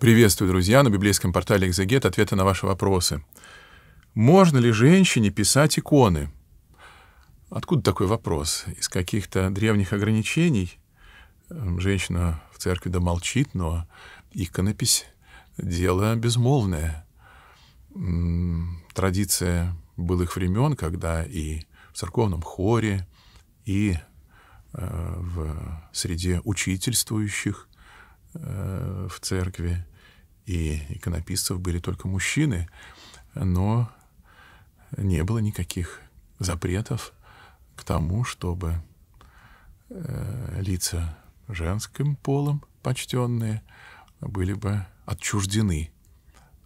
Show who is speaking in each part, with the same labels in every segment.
Speaker 1: Приветствую, друзья, на библейском портале «Экзегет» ответы на ваши вопросы. Можно ли женщине писать иконы? Откуда такой вопрос? Из каких-то древних ограничений? Эм, женщина в церкви да молчит, но иконопись — дело безмолвное. Традиция былых времен, когда и в церковном хоре, и э, в среде учительствующих э, в церкви — и иконописцев были только мужчины, но не было никаких запретов к тому, чтобы э, лица женским полом почтенные были бы отчуждены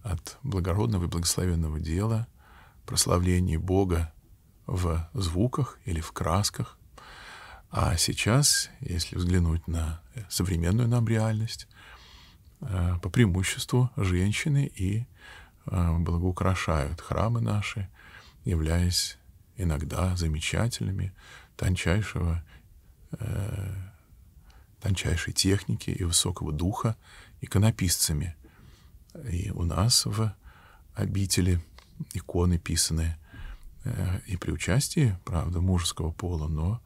Speaker 1: от благородного и благословенного дела, прославления Бога в звуках или в красках. А сейчас, если взглянуть на э, современную нам реальность, Э, по преимуществу женщины и э, благоукрашают храмы наши, являясь иногда замечательными, тончайшего, э, тончайшей техники и высокого духа иконописцами. И у нас в обители иконы писаны и при участии, правда, мужеского пола, но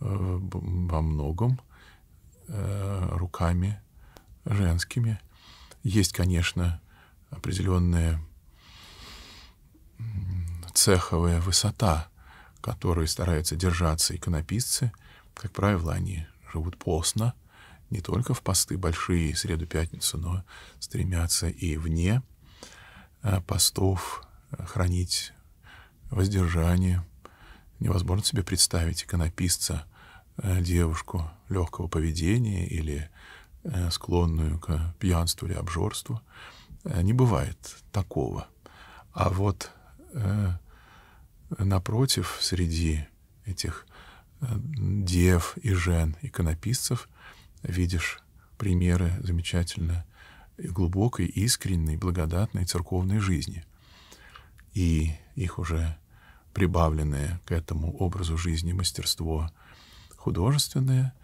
Speaker 1: во многом руками женскими. Есть, конечно, определенная цеховая высота, которой стараются держаться иконописцы. Как правило, они живут постно, не только в посты большие, среду-пятницу, но стремятся и вне э, постов э, хранить воздержание. Невозможно себе представить иконописца, э, девушку легкого поведения или Э, склонную к пьянству или обжорству. Э, не бывает такого. А вот э, напротив, среди этих дев и жен иконописцев видишь примеры замечательно глубокой, искренней, благодатной церковной жизни. И их уже прибавленное к этому образу жизни мастерство художественное —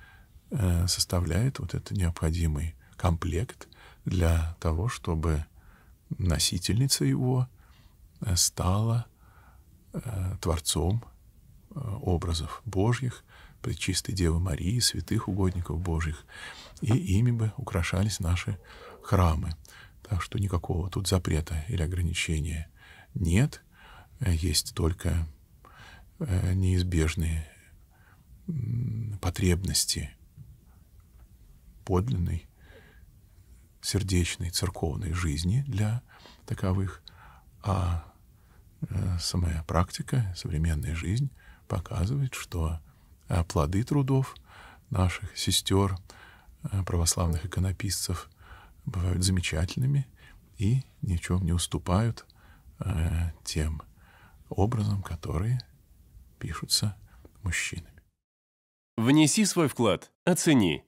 Speaker 1: Э, составляет вот этот необходимый комплект для того, чтобы носительница его э, стала э, творцом образов Божьих, предчистой Девы Марии, святых угодников Божьих. И ими бы украшались наши храмы. Так что никакого тут запрета или ограничения нет. Есть только неизбежные потребности – подлинной, сердечной, церковной жизни для таковых, а э, самая практика, современная жизнь показывает, что э, плоды трудов наших сестер, э, православных иконописцев бывают замечательными и ничем не уступают тем образом, которые пишутся мужчинами. Внеси свой вклад, оцени –